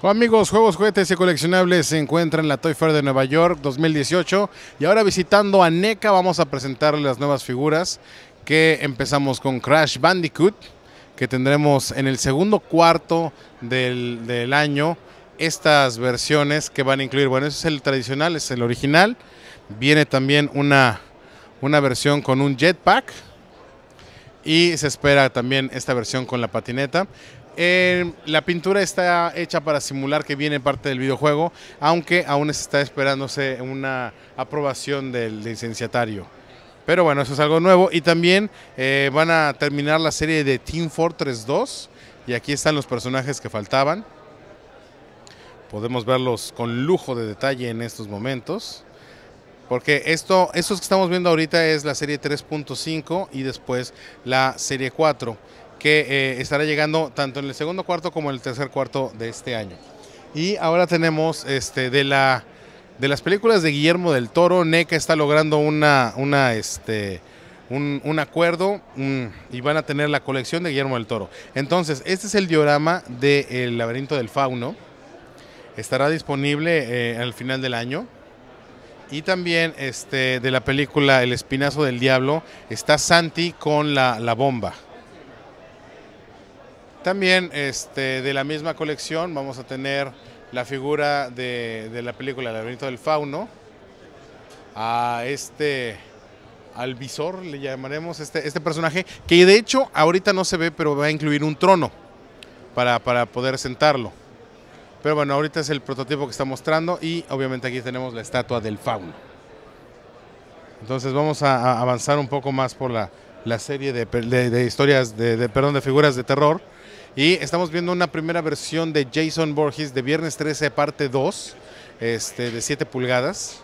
Amigos, juegos, juguetes y coleccionables se encuentran en la Toy Fair de Nueva York 2018 y ahora visitando a NECA vamos a presentarles las nuevas figuras que empezamos con Crash Bandicoot que tendremos en el segundo cuarto del, año estas versiones que van a incluir, bueno, ese es el tradicional, es el original, viene también una, una versión con un jetpack y se espera también esta versión con la patineta. Eh, la pintura está hecha para simular que viene parte del videojuego, aunque aún se está esperándose una aprobación del licenciatario. Pero bueno, eso es algo nuevo. Y también eh, van a terminar la serie de Team Fortress 2. Y aquí están los personajes que faltaban. Podemos verlos con lujo de detalle en estos momentos. Porque esto, estos que estamos viendo ahorita es la serie 3.5 y después la serie 4 que eh, estará llegando tanto en el segundo cuarto como en el tercer cuarto de este año. Y ahora tenemos este, de, la, de las películas de Guillermo del Toro, NECA está logrando una, una, este, un, acuerdo y van a tener la colección de Guillermo del Toro. Entonces, este es el diorama de eh, el laberinto del fauno. Estará disponible eh, al final del año. Y también este, de la película El Espinazo del Diablo está Santi con la, la bomba. También este, de la misma colección vamos a tener la figura de, la película El laberinto del fauno, a este al visor, le llamaremos este, este personaje, que de hecho ahorita no se ve, pero va a incluir un trono para, poder sentarlo. Pero bueno, ahorita es el prototipo que está mostrando y obviamente aquí tenemos la estatua del fauno. Entonces vamos a, avanzar un poco más por la, serie de, historias, de, perdón, de figuras de terror. Y estamos viendo una primera versión de Jason Borges de Viernes 13, parte 2, este, de 7 pulgadas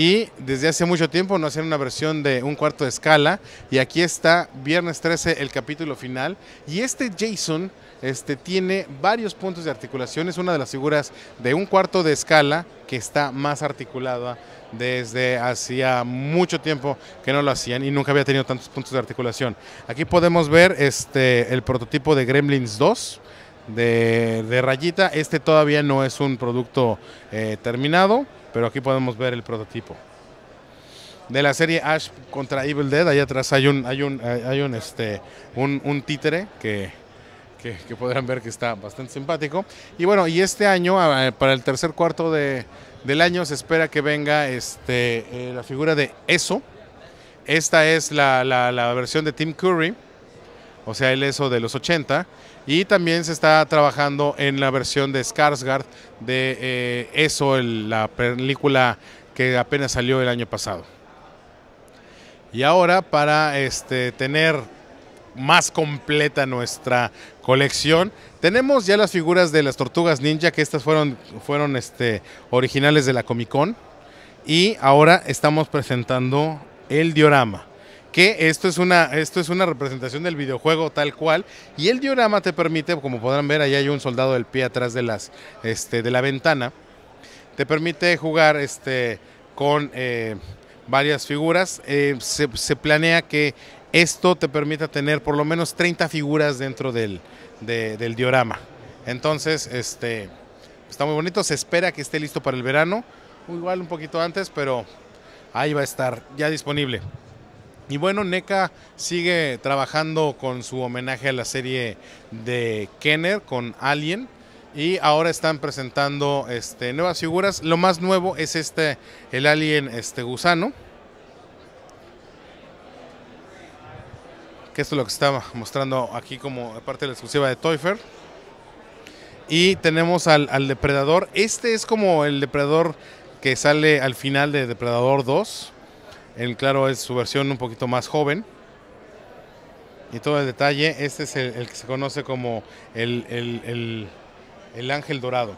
y desde hace mucho tiempo no hacían una versión de un cuarto de escala y aquí está viernes 13 el capítulo final y este Jason este, tiene varios puntos de articulación, es una de las figuras de un cuarto de escala que está más articulada desde hacía mucho tiempo que no lo hacían y nunca había tenido tantos puntos de articulación. Aquí podemos ver este, el prototipo de Gremlins 2, de, rayita. Este todavía no es un producto eh, terminado pero aquí podemos ver el prototipo. De la serie Ash contra Evil Dead, ahí atrás hay un, hay un, eh, hay un, este, un, títere que, podrán ver que está bastante simpático. Y bueno, y este año, eh, para el tercer cuarto del año, se espera que venga este, eh, la figura de Eso. Esta es la versión de Tim Curry o sea, el ESO de los 80. Y también se está trabajando en la versión de Skarsgård de eh, ESO, la película que apenas salió el año pasado. Y ahora para este, tener más completa nuestra colección. Tenemos ya las figuras de las tortugas ninja, que estas fueron, fueron este, originales de la Comic Con. Y ahora estamos presentando el diorama esto es una, esto es una representación del videojuego tal cual. Y el diorama te permite, como podrán ver, ahí hay un soldado del pie atrás de las, este, de la ventana. Te permite jugar este, con eh, varias figuras. Eh, se, planea que esto te permita tener por lo menos 30 figuras dentro del, diorama. Entonces, este. Está muy bonito, se espera que esté listo para el verano, igual un poquito antes, pero ahí va a estar ya disponible. Y bueno, NECA sigue trabajando con su homenaje a la serie de Kenner con Alien. Y ahora están presentando este, nuevas figuras. Lo más nuevo es este, el Alien este, Gusano. Que esto es lo que estaba mostrando aquí como parte de la exclusiva de Toy Y tenemos al, al Depredador. Este es como el Depredador que sale al final de Depredador 2 el claro es su versión un poquito más joven. Y todo el detalle, este es el, que se conoce como el, ángel dorado.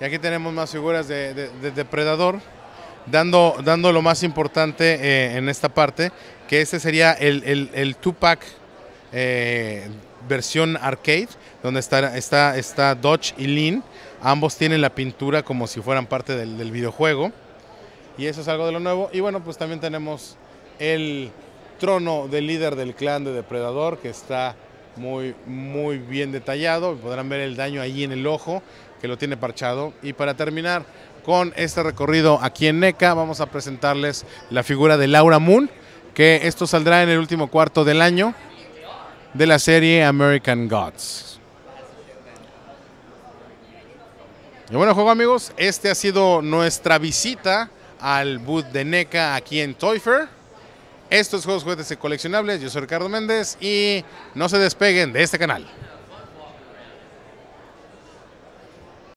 Y aquí tenemos más figuras de, depredador, dando, dando lo más importante eh, en esta parte, que este sería el, Tupac pack eh, versión arcade, donde está, está, está Dodge y Lean. Ambos tienen la pintura como si fueran parte del videojuego y eso es algo de lo nuevo. Y bueno, pues también tenemos el trono del líder del clan de Depredador que está muy, muy bien detallado. Podrán ver el daño allí en el ojo que lo tiene parchado. Y para terminar con este recorrido aquí en NECA, vamos a presentarles la figura de Laura Moon, que esto saldrá en el último cuarto del año de la serie American Gods. Y bueno, juego amigos, este ha sido nuestra visita al boot de NECA aquí en Toy Estos juegos, juguetes y coleccionables, yo soy Ricardo Méndez y no se despeguen de este canal.